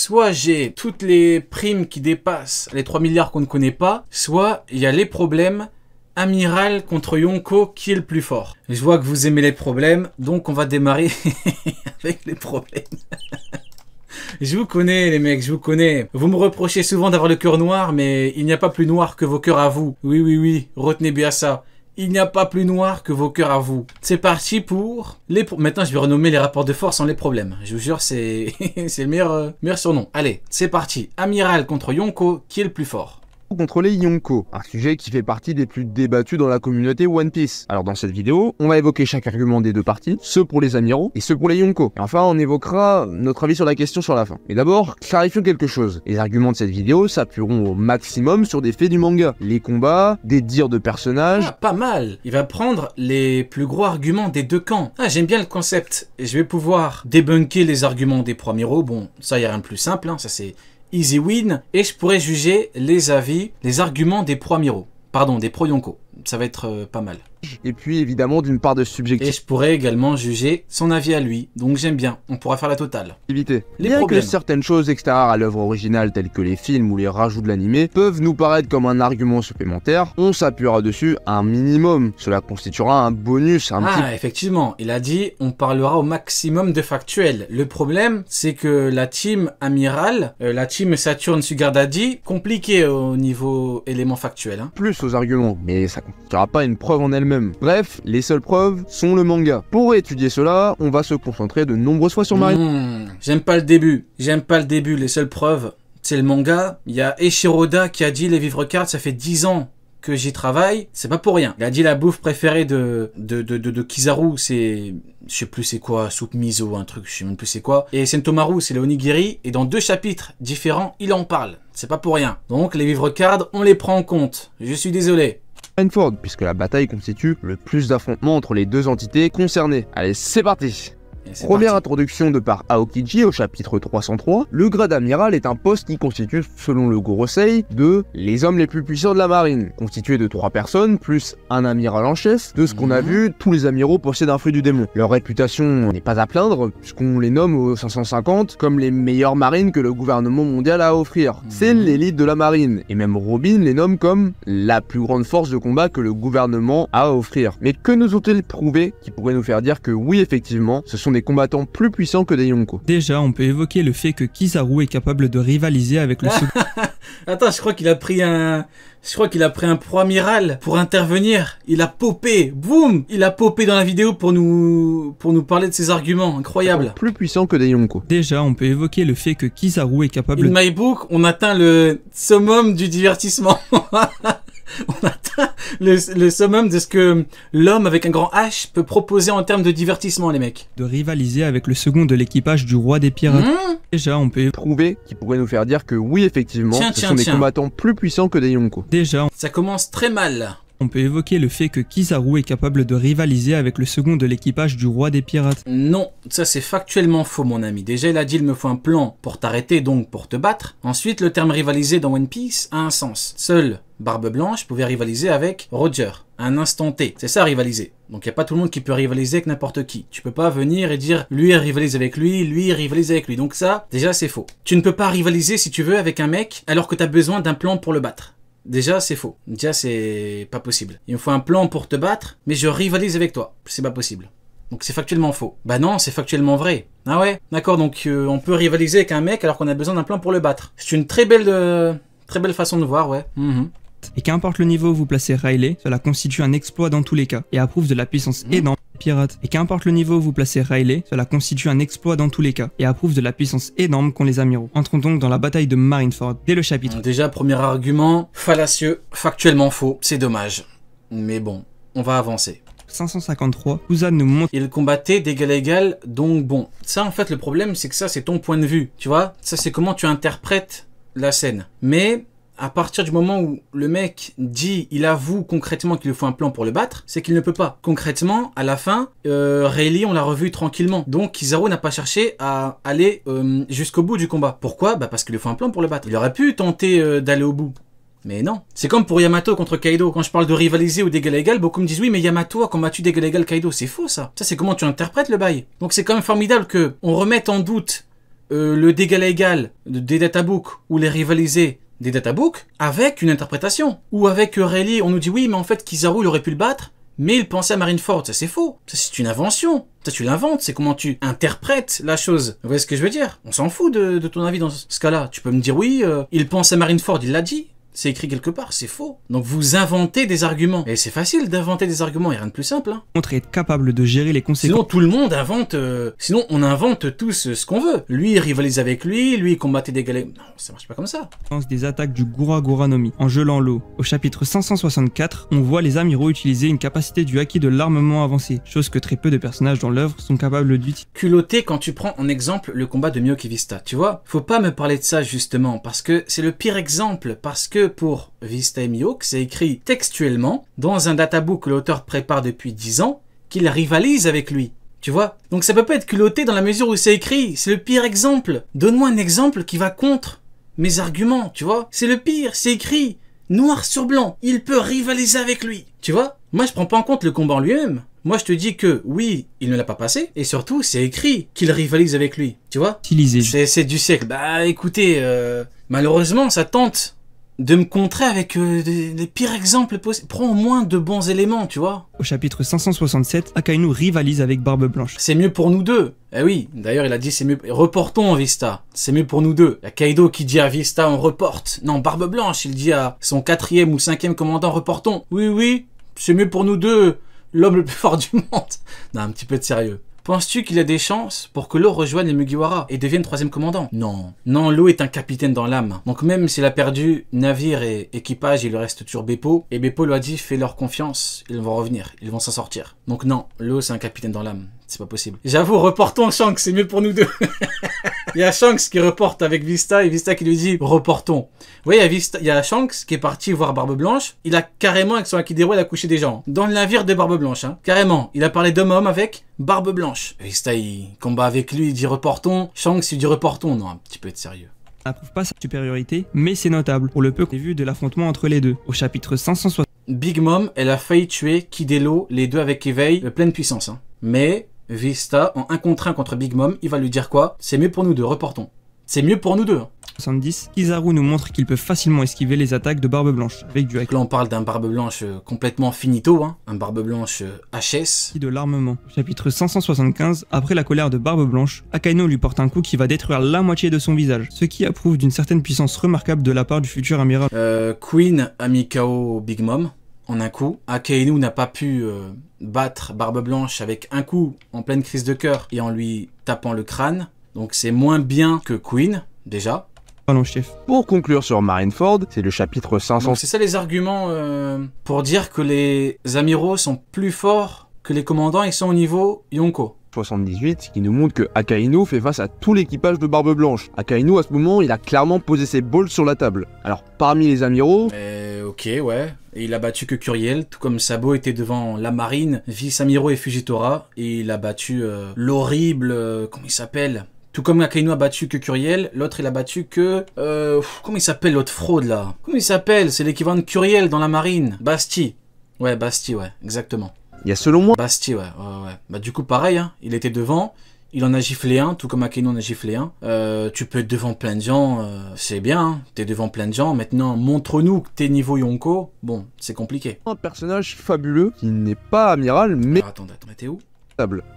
soit j'ai toutes les primes qui dépassent les 3 milliards qu'on ne connaît pas, soit il y a les problèmes Amiral contre Yonko, qui est le plus fort Je vois que vous aimez les problèmes, donc on va démarrer avec les problèmes. je vous connais les mecs, je vous connais. Vous me reprochez souvent d'avoir le cœur noir, mais il n'y a pas plus noir que vos cœurs à vous. Oui, oui, oui, retenez bien ça. Il n'y a pas plus noir que vos cœurs à vous. C'est parti pour les. Pro Maintenant, je vais renommer les rapports de force en les problèmes. Je vous jure, c'est c'est le meilleur, euh, meilleur surnom. Allez, c'est parti. Amiral contre Yonko, qui est le plus fort contrôler Yonko, un sujet qui fait partie des plus débattus dans la communauté One Piece. Alors dans cette vidéo, on va évoquer chaque argument des deux parties, ceux pour les amiraux et ceux pour les Yonko. Et enfin, on évoquera notre avis sur la question sur la fin. Mais d'abord, clarifions quelque chose. Les arguments de cette vidéo s'appuieront au maximum sur des faits du manga, les combats, des dires de personnages. Ah, pas mal Il va prendre les plus gros arguments des deux camps. Ah, j'aime bien le concept. Et Je vais pouvoir débunker les arguments des premiers Bon, ça y a rien de plus simple, hein. ça c'est easy win, et je pourrais juger les avis, les arguments des pro miro pardon, des pro-yonko. Ça va être euh, pas mal et puis évidemment d'une part de subjectivité. Et je pourrais également juger son avis à lui, donc j'aime bien, on pourra faire la totale. Éviter. Les bien que certaines choses extérieures à l'œuvre originale telles que les films ou les rajouts de l'animé peuvent nous paraître comme un argument supplémentaire, on s'appuiera dessus un minimum. Cela constituera un bonus, un Ah, effectivement, il a dit on parlera au maximum de factuel. Le problème, c'est que la team Amiral, euh, la team Saturn Daddy, compliqué au niveau élément factuel. Hein. Plus aux arguments, mais ça constituera pas une preuve en elle-même. Bref, les seules preuves sont le manga. Pour étudier cela, on va se concentrer de nombreuses fois sur Marie. Hmm, j'aime pas le début, j'aime pas le début, les seules preuves, c'est le manga. Il y a Eshiroda qui a dit les vivres cartes, ça fait 10 ans que j'y travaille, c'est pas pour rien. Il a dit la bouffe préférée de, de, de, Kizaru, c'est, je sais plus c'est quoi, soupe miso, un truc, je sais même plus c'est quoi. Et Sentomaru, c'est le onigiri, et dans deux chapitres différents, il en parle. C'est pas pour rien. Donc, les vivres cards, on les prend en compte. Je suis désolé puisque la bataille constitue le plus d'affrontements entre les deux entités concernées. Allez, c'est parti Première introduction de par Aokiji au chapitre 303, le grade amiral est un poste qui constitue, selon le Gorosei, de les hommes les plus puissants de la marine, constitué de trois personnes plus un amiral en chef. De ce qu'on a mhm. vu, tous les amiraux possèdent un fruit du démon. Leur réputation n'est pas à plaindre, puisqu'on les nomme aux 550 comme les meilleures marines que le gouvernement mondial a à offrir. Mhm. C'est l'élite de la marine, et même Robin les nomme comme la plus grande force de combat que le gouvernement a à offrir. Mais que nous ont-ils prouvé qui pourrait nous faire dire que oui, effectivement, ce sont des combattants plus puissants que des Yonko. Déjà, on peut évoquer le fait que Kizaru est capable de rivaliser avec le Attends, je crois qu'il a pris un, je crois qu'il a pris un pro amiral pour intervenir. Il a popé, boum, il a popé dans la vidéo pour nous, pour nous parler de ses arguments, incroyables Plus puissant que des Yonko. Déjà, on peut évoquer le fait que Kizaru est capable. In my book, on atteint le summum du divertissement. on atteint le, summum de ce que l'homme avec un grand H peut proposer en termes de divertissement, les mecs. De rivaliser avec le second de l'équipage du roi des pirates. Hmm. Déjà, on peut prouver qu'il pourrait nous faire dire que oui, effectivement, ce sont des combattants plus puissants que des Yonko. Déjà, ça commence très mal on peut évoquer le fait que Kizaru est capable de rivaliser avec le second de l'équipage du roi des pirates. Non, ça c'est factuellement faux mon ami. Déjà il a dit il me faut un plan pour t'arrêter donc pour te battre. Ensuite le terme rivaliser dans One Piece a un sens. Seul Barbe Blanche pouvait rivaliser avec Roger, un instant T. C'est ça rivaliser. Donc il n'y a pas tout le monde qui peut rivaliser avec n'importe qui. Tu peux pas venir et dire lui rivalise avec lui, lui rivalise avec lui. Donc ça, déjà c'est faux. Tu ne peux pas rivaliser si tu veux avec un mec alors que tu as besoin d'un plan pour le battre. Déjà, c'est faux. Déjà, c'est pas possible. Il me faut un plan pour te battre, mais je rivalise avec toi. C'est pas possible. Donc c'est factuellement faux. Bah non, c'est factuellement vrai. Ah ouais D'accord, donc euh, on peut rivaliser avec un mec alors qu'on a besoin d'un plan pour le battre. C'est une très belle, euh, très belle façon de voir, ouais. Mhm. Et qu'importe le niveau où vous placez Riley, cela constitue un exploit dans tous les cas et approuve de la puissance mhm. énorme pirate Et qu'importe le niveau où vous placez Riley, cela constitue un exploit dans tous les cas, et approuve de la puissance énorme qu'ont les amiraux. Entrons donc dans la bataille de Marineford, dès le chapitre. déjà, premier argument, fallacieux, factuellement faux, c'est dommage. Mais bon, on va avancer. 553, Kuzan nous montre. Il combattait d'égal à égal, donc bon. Ça, en fait, le problème, c'est que ça, c'est ton point de vue, tu vois Ça, c'est comment tu interprètes la scène. Mais à partir du moment où le mec dit, il avoue concrètement qu'il lui faut un plan pour le battre, c'est qu'il ne peut pas. Concrètement, à la fin, euh, Rayleigh, on l'a revu tranquillement. Donc Kizaru n'a pas cherché à aller euh, jusqu'au bout du combat. Pourquoi Bah parce qu'il lui faut un plan pour le battre. Il aurait pu tenter euh, d'aller au bout. Mais non. C'est comme pour Yamato contre Kaido. Quand je parle de rivaliser ou d'égal à égal, beaucoup me disent oui, mais Yamato a combattu d'égal à égal Kaido. C'est faux ça. Ça, c'est comment tu interprètes le bail. Donc c'est quand même formidable que on remette en doute le d'égal à égal des Databook ou les rivaliser des databooks avec une interprétation. Ou avec euh, Rayleigh, on nous dit oui, mais en fait, Kizaru, il aurait pu le battre, mais il pensait à Marineford. Ça, c'est faux. Ça, c'est une invention. Ça, tu l'inventes. C'est comment tu interprètes la chose. Vous voyez ce que je veux dire On s'en fout de, ton avis dans ce cas-là. Tu peux me dire oui, euh, il pense à Marineford, il l'a dit c'est écrit quelque part, c'est faux. Donc vous inventez des arguments. Et c'est facile d'inventer des arguments, il n'y a rien de plus simple. Hein. Montrer capable de gérer les conséquences. Sinon tout le monde invente, euh, sinon on invente tous euh, ce qu'on veut. Lui rivalise avec lui, lui il combattait des galets. Non, ça marche pas comme ça. Des attaques du Gura nomi en gelant l'eau. Au chapitre 564, on voit les amiraux utiliser une capacité du acquis de l'armement avancé, chose que très peu de personnages dans l'œuvre sont capables d'utiliser. Culotté quand tu prends en exemple le combat de Kivista, tu vois Faut pas me parler de ça justement, parce que c'est le pire exemple, parce que pour Vista.io, que c'est écrit textuellement dans un data book que l'auteur prépare depuis 10 ans, qu'il rivalise avec lui. Tu vois Donc ça peut pas être culotté dans la mesure où c'est écrit. C'est le pire exemple. Donne-moi un exemple qui va contre mes arguments, tu vois C'est le pire, c'est écrit. Noir sur blanc, il peut rivaliser avec lui. Tu vois Moi je prends pas en compte le combat en lui-même. Moi, je te dis que oui, il ne l'a pas passé, et surtout, c'est écrit qu'il rivalise avec lui. Tu vois C'est du siècle. Bah, écoutez, euh, malheureusement, ça tente de me contrer avec les, euh, pires exemples possibles. Prends au moins de bons éléments, tu vois. Au chapitre 567, Akainu rivalise avec Barbe Blanche. C'est mieux pour nous deux. Eh oui, d'ailleurs il a dit c'est mieux... Reportons Vista, c'est mieux pour nous deux. Il Kaido qui dit à Vista on reporte. Non, Barbe Blanche, il dit à son quatrième ou cinquième commandant reportons. Oui, oui, c'est mieux pour nous deux. L'homme le plus fort du monde. Non, un petit peu de sérieux. Penses-tu qu'il a des chances pour que l'eau rejoigne les Mugiwara et devienne troisième commandant Non. Non, l'eau est un capitaine dans l'âme. Donc même s'il a perdu navire et équipage, il reste toujours Beppo. Et Beppo lui a dit, fais leur confiance, ils vont revenir, ils vont s'en sortir. Donc non, l'eau c'est un capitaine dans l'âme. C'est pas possible. J'avoue, reportons Shanks, c'est mieux pour nous deux. il y a Shanks qui reporte avec Vista et Vista qui lui dit reportons. Vous voyez, il y, a Vista, il y a Shanks qui est parti voir Barbe Blanche. Il a carrément, avec son Akidero, il a couché des gens. Dans le navire de Barbe Blanche, hein. carrément. Il a parlé de Mom avec Barbe Blanche. Vista, il combat avec lui, il dit reportons. Shanks, il dit reportons. Non, un petit peu être sérieux n'approuve pas sa supériorité, mais c'est notable pour le peu qu'on ait vu de l'affrontement entre les deux. Au chapitre 560. Big Mom, elle a failli tuer Kidelo, les deux avec éveil, pleine puissance. Hein. Mais Vista en un contre 1 contre Big Mom, il va lui dire quoi C'est mieux pour nous deux, reportons. C'est mieux pour nous deux. 70, hein. Kizaru nous montre qu'il peut facilement esquiver les attaques de Barbe Blanche avec du Là, on parle d'un Barbe Blanche euh, complètement finito, hein, un Barbe Blanche euh, HS. De l'armement. Chapitre 575, après la colère de Barbe Blanche, Akaino lui porte un coup qui va détruire la moitié de son visage, ce qui approuve d'une certaine puissance remarquable de la part du futur amiral. Euh, Queen, Amikao, Big Mom en un coup. Akainu n'a pas pu euh, battre Barbe Blanche avec un coup en pleine crise de cœur et en lui tapant le crâne. Donc c'est moins bien que Queen, déjà. Allons, chef. Pour conclure sur Marineford, c'est le chapitre 500. C'est ça les arguments euh, pour dire que les amiraux sont plus forts que les commandants et sont au niveau Yonko. 78 qui nous montre que Akainu fait face à tout l'équipage de Barbe Blanche. Akainu à ce moment il a clairement posé ses balls sur la table. Alors parmi les amiraux... Euh, ok ouais et il a battu que Curiel, tout comme Sabo était devant la marine, vice-amiro et Fujitora, et il a battu euh, l'horrible, euh, comment il s'appelle tout comme Akainu a battu que Curiel, l'autre il a battu que... Euh, comment il s'appelle l'autre fraude là Comment il s'appelle C'est l'équivalent de Curiel dans la marine. Basti. Ouais, Basti, ouais, exactement. Il y a selon moi... Basti, ouais, ouais, ouais. Bah du coup pareil, hein, il était devant, il en a giflé un, tout comme Akeno en a giflé un. Euh, tu peux être devant plein de gens, euh, c'est bien, hein. t'es devant plein de gens. Maintenant, montre-nous que t'es niveau Yonko. Bon, c'est compliqué. Un personnage fabuleux qui n'est pas amiral, mais... Attends, attends, mais t'es où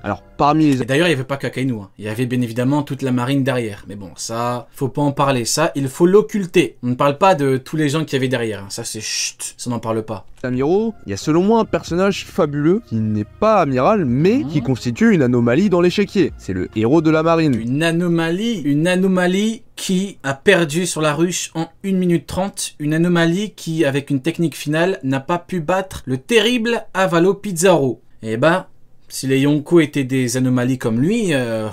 alors, parmi les... d'ailleurs, il n'y avait pas Kakainu. Hein. il y avait bien évidemment toute la marine derrière. Mais bon, ça, faut pas en parler, ça, il faut l'occulter. On ne parle pas de tous les gens qui y derrière, hein. ça c'est chut, ça n'en parle pas. Samiro, il y a selon moi un personnage fabuleux qui n'est pas amiral, mais qui constitue une anomalie dans l'échiquier. C'est le héros de la marine. Une anomalie, une anomalie qui a perdu sur la ruche en 1 minute 30, une anomalie qui, avec une technique finale, n'a pas pu battre le terrible Avalo Pizarro. Et eh ben si les Yonko étaient des anomalies comme lui, euh,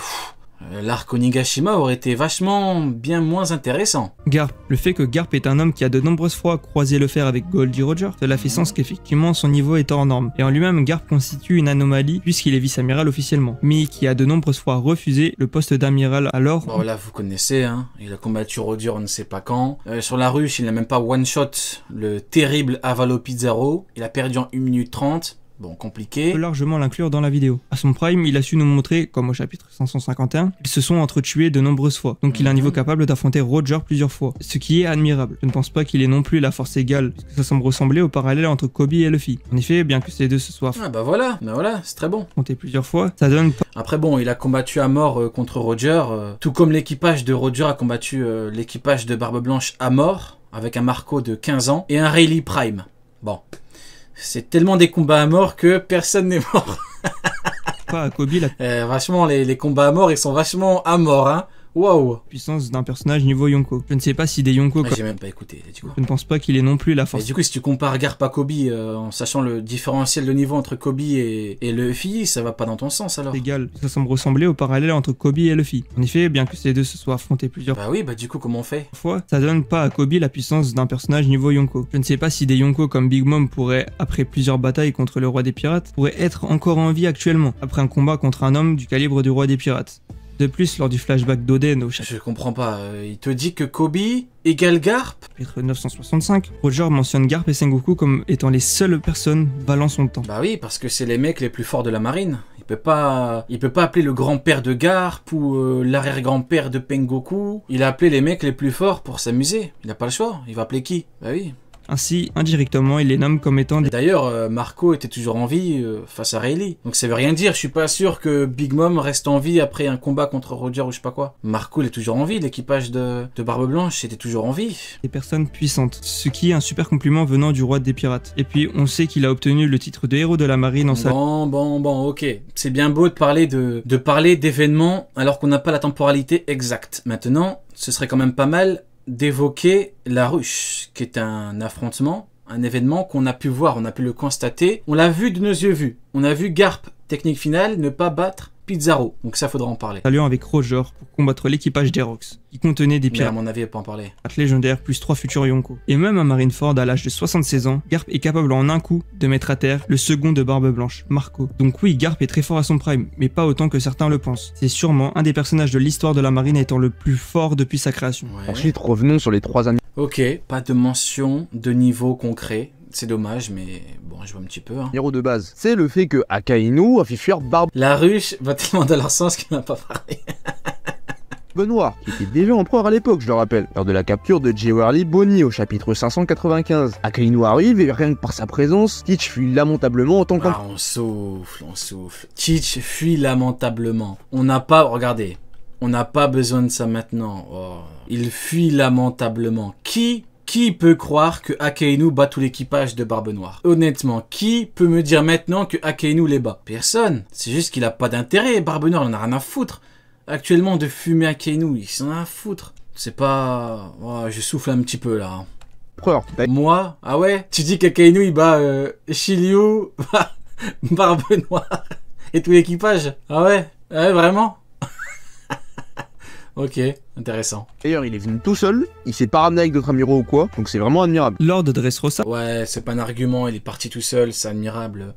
euh, L'arc Onigashima aurait été vachement bien moins intéressant. Garp, le fait que Garp est un homme qui a de nombreuses fois croisé le fer avec Goldie Roger, cela fait sens qu'effectivement son niveau est hors norme, et en lui-même Garp constitue une anomalie puisqu'il est vice-amiral officiellement, mais qui a de nombreuses fois refusé le poste d'amiral alors... Bon là vous connaissez, hein, il a combattu Roger on ne sait pas quand, euh, sur la ruche il n'a même pas one-shot le terrible Avalo Pizarro, il a perdu en 1 minute 30, bon, compliqué. On peut largement l'inclure dans la vidéo. À son prime, il a su nous montrer, comme au chapitre 551, qu'ils se sont entretués de nombreuses fois. Donc il a un niveau mhm. capable d'affronter Roger plusieurs fois, ce qui est admirable. Je ne pense pas qu'il ait non plus la force égale, ça semble ressembler au parallèle entre Kobe et Luffy. En effet, bien que ces deux se soient... Ah bah voilà, mais bah voilà, c'est très bon. Compter plusieurs fois, ça donne... Après bon, il a combattu à mort euh, contre Roger, euh, tout comme l'équipage de Roger a combattu euh, l'équipage de Barbe Blanche à mort, avec un Marco de 15 ans et un Rayleigh Prime. Bon c'est tellement des combats à mort que personne n'est mort. Pas un Kobe là... Euh, vachement, les, les, combats à mort, ils sont vachement à mort. Hein. Wow, Puissance d'un personnage niveau Yonko. Je ne sais pas si des Yonko. Ah, j'ai même pas écouté, Je ne pense pas qu'il ait non plus la force. du coup, si tu compares Garpa Kobe euh, en sachant le différentiel de niveau entre Kobe et, et Luffy, ça va pas dans ton sens alors. Égal. Ça semble ressembler au parallèle entre Kobe et Luffy. En effet, bien que ces deux se soient affrontés plusieurs fois. Bah oui, bah du coup, comment on fait Parfois, ça donne pas à Kobe la puissance d'un personnage niveau Yonko. Je ne sais pas si des Yonko comme Big Mom pourraient, après plusieurs batailles contre le roi des pirates, pourraient être encore en vie actuellement, après un combat contre un homme du calibre du roi des pirates de plus lors du flashback d'Oden au Je comprends pas, euh, il te dit que Kobe égale Garp 965. Roger mentionne Garp et Sengoku comme étant les seules personnes valant son temps. Bah oui, parce que c'est les mecs les plus forts de la marine. Il peut pas, il peut pas appeler le grand-père de Garp ou euh, l'arrière-grand-père de Pengoku. Il a appelé les mecs les plus forts pour s'amuser. Il n'a pas le choix. Il va appeler qui Bah oui. Ainsi, indirectement, il les nomme comme étant des... D'ailleurs, euh, Marco était toujours en vie euh, face à Rayleigh. Donc ça veut rien dire, je suis pas sûr que Big Mom reste en vie après un combat contre Roger ou je sais pas quoi. Marco, l'est est toujours en vie, l'équipage de, de Barbe Blanche était toujours en vie. Des personnes puissantes, ce qui est un super compliment venant du roi des pirates. Et puis, on sait qu'il a obtenu le titre de héros de la marine en sa... Bon, bon, bon, ok. C'est bien beau de parler de, de parler d'événements alors qu'on n'a pas la temporalité exacte. Maintenant, ce serait quand même pas mal d'évoquer la ruche, qui est un affrontement, un événement qu'on a pu voir, on a pu le constater. On l'a vu de nos yeux vus. On a vu Garp, technique finale, ne pas battre Pizarro. Donc ça, faudra en parler. Alliant avec Roger pour combattre l'équipage d'Erox, qui contenait des pirates. à mon avis, pas en parler. légendaire plus trois futurs Yonko. Et même à Marineford, à l'âge de 76 ans, Garp est capable en un coup de mettre à terre le second de Barbe Blanche, Marco. Donc oui, Garp est très fort à son prime, mais pas autant que certains le pensent. C'est sûrement un des personnages de l'histoire de la marine étant le plus fort depuis sa création. Ensuite, revenons sur les trois années. Ok, pas de mention de niveau concret, c'est dommage, mais bon, je vois un petit peu. Héros hein. de base, c'est le fait que Akainu a fait fuir Barbe. La ruche va tellement dans leur sens qu'il n'a pas parlé. Benoît, qui était déjà empereur à l'époque, je le rappelle, lors de la capture de J. Bonnie au chapitre 595. Akainu arrive et rien que par sa présence, Teach fuit lamentablement en tant ah, qu'empereur. on souffle, on souffle. Teach fuit lamentablement. On n'a pas... Regardez. On n'a pas besoin de ça maintenant. Oh. Il fuit lamentablement. Qui qui peut croire que Akainu bat tout l'équipage de Barbe Noire Honnêtement, qui peut me dire maintenant que Akainu les bat Personne. C'est juste qu'il n'a pas d'intérêt. Barbe Noire n'en a rien à foutre. Actuellement, de fumer Akainu, il s'en a à foutre. C'est pas... Oh, je souffle un petit peu là. Hein. Moi Ah ouais Tu dis qu'Akainu il bat euh, Shiryu, Barbe Noire et tout l'équipage Ah ouais Ah ouais, vraiment Ok. Intéressant. D'ailleurs, il est venu tout seul, il s'est pas ramené avec d'autres amiraux ou quoi, donc c'est vraiment admirable. Lord Dressrosa. Ouais, c'est pas un argument, il est parti tout seul, c'est admirable.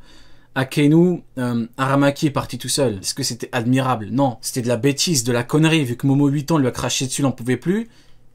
Akenu, euh, Aramaki est parti tout seul. Est-ce que c'était admirable Non, c'était de la bêtise, de la connerie, vu que Momo 8 ans lui a craché dessus, il n'en pouvait plus,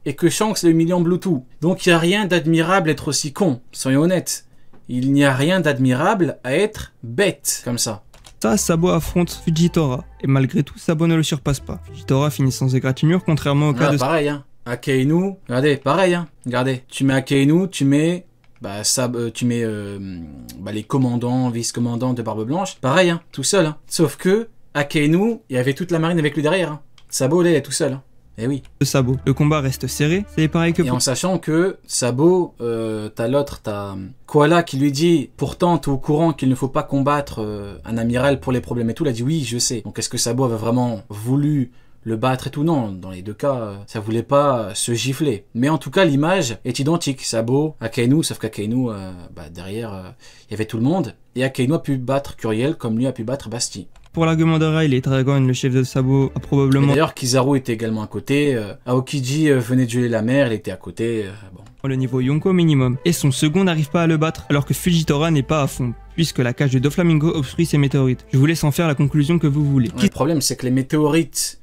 et que Shanks l'a humilié en Bluetooth. Donc il n'y a rien d'admirable à être aussi con, soyons honnêtes. Il n'y a rien d'admirable à être bête, comme ça. Ça, Sabo affronte Fujitora, et malgré tout, Sabo ne le surpasse pas. Fujitora finit sans égratignure, contrairement au cas ah, pareil, hein. Akeinu, regardez, pareil, hein. Regardez, tu mets Akeinu, tu mets... Bah, Sabo, euh, tu mets euh, bah, les commandants, vice-commandants de Barbe Blanche, pareil, hein, tout seul. Hein. Sauf que, Akeinu, il y avait toute la marine avec lui derrière. Hein. Sabo, là, il est tout seul. Hein. Eh oui. Sabo. Le combat reste serré, c'est pareil que... Et en sachant que Sabo, euh, t'as l'autre, t'as Koala qui lui dit, pourtant t'es au courant qu'il ne faut pas combattre euh, un amiral pour les problèmes et tout, il a dit oui, je sais. Donc est-ce que Sabo avait vraiment voulu le battre et tout. Non, dans les deux cas, euh, ça voulait pas se gifler. Mais en tout cas, l'image est identique. Sabo, Akainu, sauf qu'Akainu, bah, derrière, il y avait tout le monde. Et Akeinu a pu battre Curiel comme lui a pu battre Basti pour l'argument Rail les Dragon, le chef de sabot, a probablement. D'ailleurs, Kizaru était également à côté. Euh, Aokiji euh, venait de geler la mer, il était à côté. Euh, bon. Le niveau Yonko minimum. Et son second n'arrive pas à le battre, alors que Fujitora n'est pas à fond puisque la cage de Doflamingo obstruit ses météorites. Je vous laisse en faire la conclusion que vous voulez. qui le problème, c'est que les météorites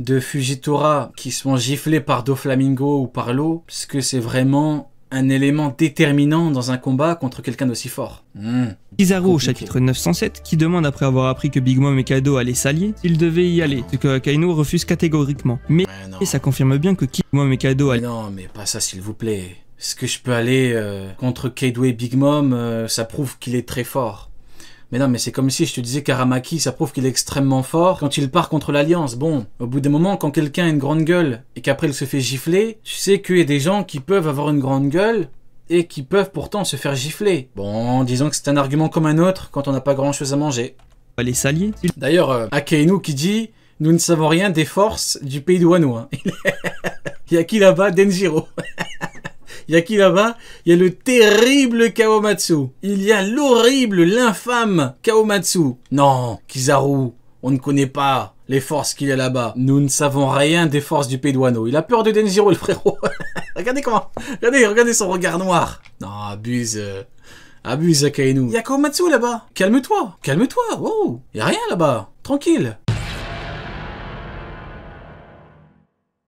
de Fujitora qui sont giflés par Doflamingo ou par l'eau, puisque que c'est vraiment un élément déterminant dans un combat contre quelqu'un d'aussi fort. Mmh. Kizaru au chapitre 907 qui demande après avoir appris que Big Mom et Kaido allaient s'allier s'il devait y aller, ce que Kaino refuse catégoriquement. Mais et ça confirme bien que Big Mom et Kaido allaient... Non mais pas ça s'il vous plaît. Est-ce que je peux aller euh, contre Kaido et Big Mom euh, Ça prouve qu'il est très fort. Mais non, mais c'est comme si je te disais qu'Aramaki, ça prouve qu'il est extrêmement fort quand il part contre l'Alliance. Bon, au bout d'un moment, quand quelqu'un a une grande gueule et qu'après il se fait gifler, tu sais qu'il y a des gens qui peuvent avoir une grande gueule et qui peuvent pourtant se faire gifler. Bon, disons que c'est un argument comme un autre quand on n'a pas grand-chose à manger. Les D'ailleurs, euh, qui dit « Nous ne savons rien des forces du pays de Wano. Hein. Il y a qui là-bas Denjiro il qui là-bas Il y a le terrible Kaomatsu. Il y a l'horrible, l'infâme Kaomatsu. Non, Kizaru, on ne connaît pas les forces qu'il y a là-bas. Nous ne savons rien des forces du Pédouano. Il a peur de Denjiro, le frérot. regardez comment... Regardez, regardez son regard noir. Non, abuse... Euh, abuse, Akainu. Il y a là-bas. Calme-toi. Calme-toi. Wow. Il a rien là-bas. Tranquille.